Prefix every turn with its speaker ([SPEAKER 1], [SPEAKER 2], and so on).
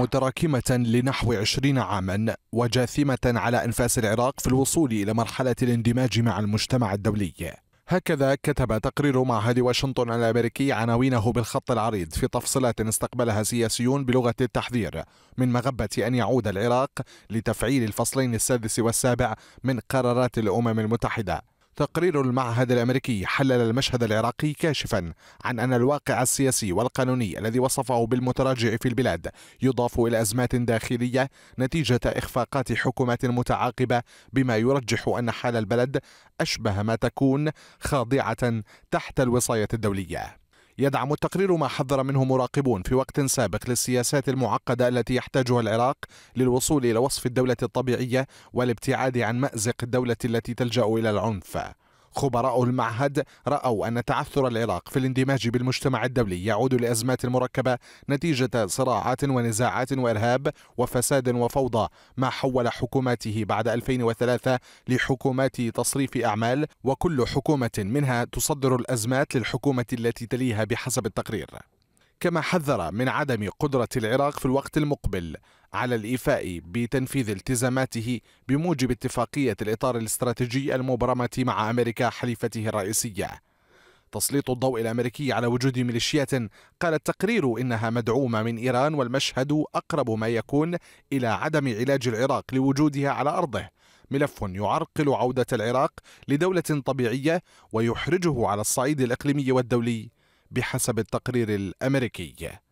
[SPEAKER 1] متراكمة لنحو 20 عاما وجاثمة على أنفاس العراق في الوصول إلى مرحلة الاندماج مع المجتمع الدولي هكذا كتب تقرير معهد واشنطن الامريكي عناوينه بالخط العريض في تفصيلات استقبلها سياسيون بلغه التحذير من مغبه ان يعود العراق لتفعيل الفصلين السادس والسابع من قرارات الامم المتحده تقرير المعهد الامريكي حلل المشهد العراقي كاشفا عن ان الواقع السياسي والقانوني الذي وصفه بالمتراجع في البلاد يضاف الى ازمات داخليه نتيجه اخفاقات حكومات متعاقبه بما يرجح ان حال البلد اشبه ما تكون خاضعه تحت الوصايه الدوليه يدعم التقرير ما حذر منه مراقبون في وقت سابق للسياسات المعقدة التي يحتاجها العراق للوصول إلى وصف الدولة الطبيعية والابتعاد عن مأزق الدولة التي تلجأ إلى العنف خبراء المعهد رأوا أن تعثر العراق في الاندماج بالمجتمع الدولي يعود لأزمات مركبة نتيجة صراعات ونزاعات وإرهاب وفساد وفوضى ما حول حكوماته بعد 2003 لحكومات تصريف أعمال وكل حكومة منها تصدر الأزمات للحكومة التي تليها بحسب التقرير كما حذر من عدم قدرة العراق في الوقت المقبل على الإيفاء بتنفيذ التزاماته بموجب اتفاقية الإطار الاستراتيجي المبرمة مع أمريكا حليفته الرئيسية تسليط الضوء الأمريكي على وجود ميليشيات قال التقرير إنها مدعومة من إيران والمشهد أقرب ما يكون إلى عدم علاج العراق لوجودها على أرضه ملف يعرقل عودة العراق لدولة طبيعية ويحرجه على الصعيد الإقليمي والدولي بحسب التقرير الامريكي